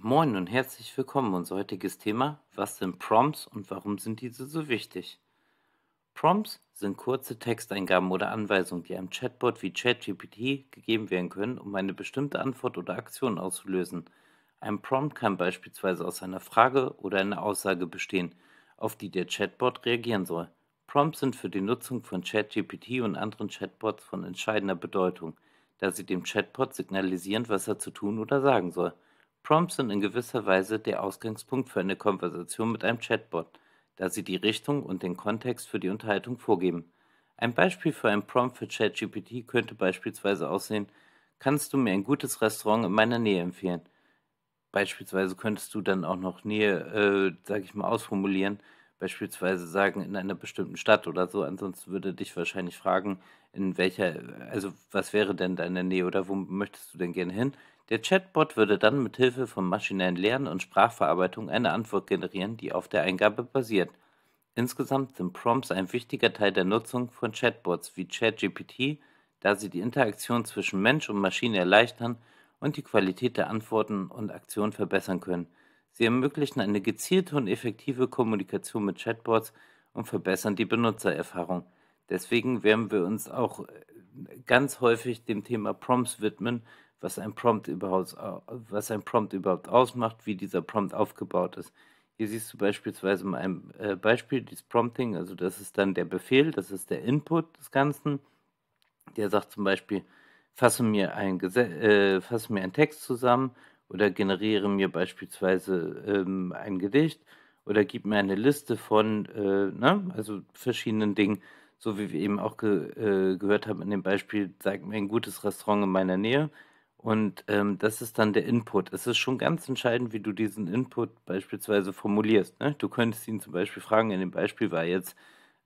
Moin und herzlich willkommen. Unser heutiges Thema, was sind Prompts und warum sind diese so wichtig? Prompts sind kurze Texteingaben oder Anweisungen, die einem Chatbot wie ChatGPT gegeben werden können, um eine bestimmte Antwort oder Aktion auszulösen. Ein Prompt kann beispielsweise aus einer Frage oder einer Aussage bestehen, auf die der Chatbot reagieren soll. Prompts sind für die Nutzung von ChatGPT und anderen Chatbots von entscheidender Bedeutung, da sie dem Chatbot signalisieren, was er zu tun oder sagen soll. Prompts sind in gewisser Weise der Ausgangspunkt für eine Konversation mit einem Chatbot, da sie die Richtung und den Kontext für die Unterhaltung vorgeben. Ein Beispiel für einen Prompt für ChatGPT könnte beispielsweise aussehen, kannst du mir ein gutes Restaurant in meiner Nähe empfehlen? Beispielsweise könntest du dann auch noch Nähe, äh, sag ich mal, ausformulieren, beispielsweise sagen, in einer bestimmten Stadt oder so. Ansonsten würde dich wahrscheinlich fragen, in welcher, also was wäre denn deine Nähe oder wo möchtest du denn gerne hin? Der Chatbot würde dann mit Hilfe von maschinellen Lernen und Sprachverarbeitung eine Antwort generieren, die auf der Eingabe basiert. Insgesamt sind Prompts ein wichtiger Teil der Nutzung von Chatbots wie ChatGPT, da sie die Interaktion zwischen Mensch und Maschine erleichtern und die Qualität der Antworten und Aktionen verbessern können. Sie ermöglichen eine gezielte und effektive Kommunikation mit Chatbots und verbessern die Benutzererfahrung. Deswegen werden wir uns auch äh, ganz häufig dem Thema Prompts widmen, was ein Prompt überhaupt, was ein Prompt überhaupt ausmacht, wie dieser Prompt aufgebaut ist. Hier siehst du beispielsweise mal ein äh, Beispiel, dieses Prompting, also das ist dann der Befehl, das ist der Input des Ganzen. Der sagt zum Beispiel, fasse mir, ein äh, fasse mir einen Text zusammen oder generiere mir beispielsweise ähm, ein Gedicht oder gib mir eine Liste von, äh, ne, also verschiedenen Dingen, so wie wir eben auch ge äh, gehört haben in dem Beispiel, sag mir ein gutes Restaurant in meiner Nähe. Und ähm, das ist dann der Input. Es ist schon ganz entscheidend, wie du diesen Input beispielsweise formulierst. Ne? Du könntest ihn zum Beispiel fragen, in dem Beispiel war jetzt,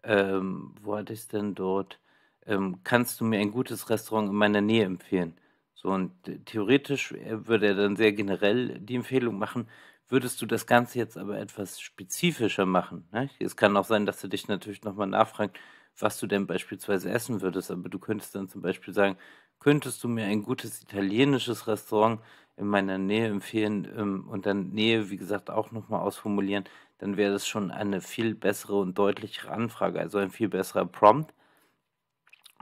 ähm, wo hatte ich es denn dort? Ähm, kannst du mir ein gutes Restaurant in meiner Nähe empfehlen? So, und äh, theoretisch äh, würde er dann sehr generell die Empfehlung machen, würdest du das Ganze jetzt aber etwas spezifischer machen. Ne? Es kann auch sein, dass er dich natürlich nochmal nachfragt, was du denn beispielsweise essen würdest, aber du könntest dann zum Beispiel sagen, könntest du mir ein gutes italienisches Restaurant in meiner Nähe empfehlen ähm, und dann Nähe, wie gesagt, auch nochmal ausformulieren, dann wäre das schon eine viel bessere und deutlichere Anfrage, also ein viel besserer Prompt.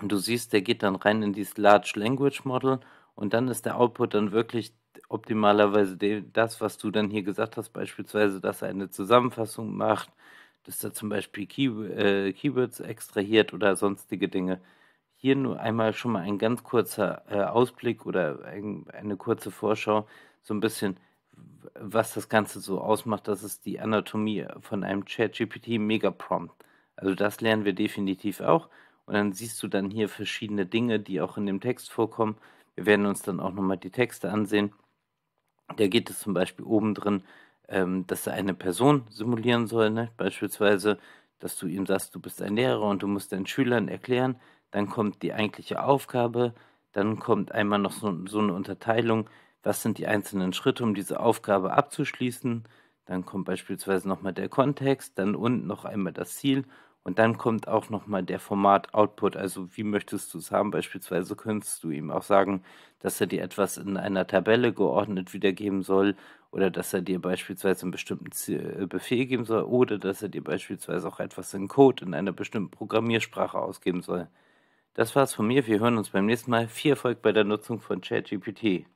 Und du siehst, der geht dann rein in dieses Large Language Model und dann ist der Output dann wirklich optimalerweise das, was du dann hier gesagt hast, beispielsweise, dass er eine Zusammenfassung macht, dass er zum Beispiel Key äh, Keywords extrahiert oder sonstige Dinge. Hier nur einmal schon mal ein ganz kurzer äh, Ausblick oder ein, eine kurze Vorschau, so ein bisschen, was das Ganze so ausmacht. Das ist die Anatomie von einem ChatGPT Megaprompt. Also das lernen wir definitiv auch. Und dann siehst du dann hier verschiedene Dinge, die auch in dem Text vorkommen. Wir werden uns dann auch nochmal die Texte ansehen. Da geht es zum Beispiel oben drin, ähm, dass er eine Person simulieren soll. Ne? Beispielsweise, dass du ihm sagst, du bist ein Lehrer und du musst deinen Schülern erklären, dann kommt die eigentliche Aufgabe, dann kommt einmal noch so, so, eine Unterteilung, was sind die einzelnen Schritte, um diese Aufgabe abzuschließen, dann kommt beispielsweise nochmal der Kontext, dann unten noch einmal das Ziel und dann kommt auch nochmal der Format-Output, also wie möchtest du es haben, beispielsweise könntest du ihm auch sagen, dass er dir etwas in einer Tabelle geordnet wiedergeben soll oder dass er dir beispielsweise einen bestimmten äh, Befehl geben soll oder dass er dir beispielsweise auch etwas in Code in einer bestimmten Programmiersprache ausgeben soll. Das war's von mir. Wir hören uns beim nächsten Mal. Viel Erfolg bei der Nutzung von ChatGPT.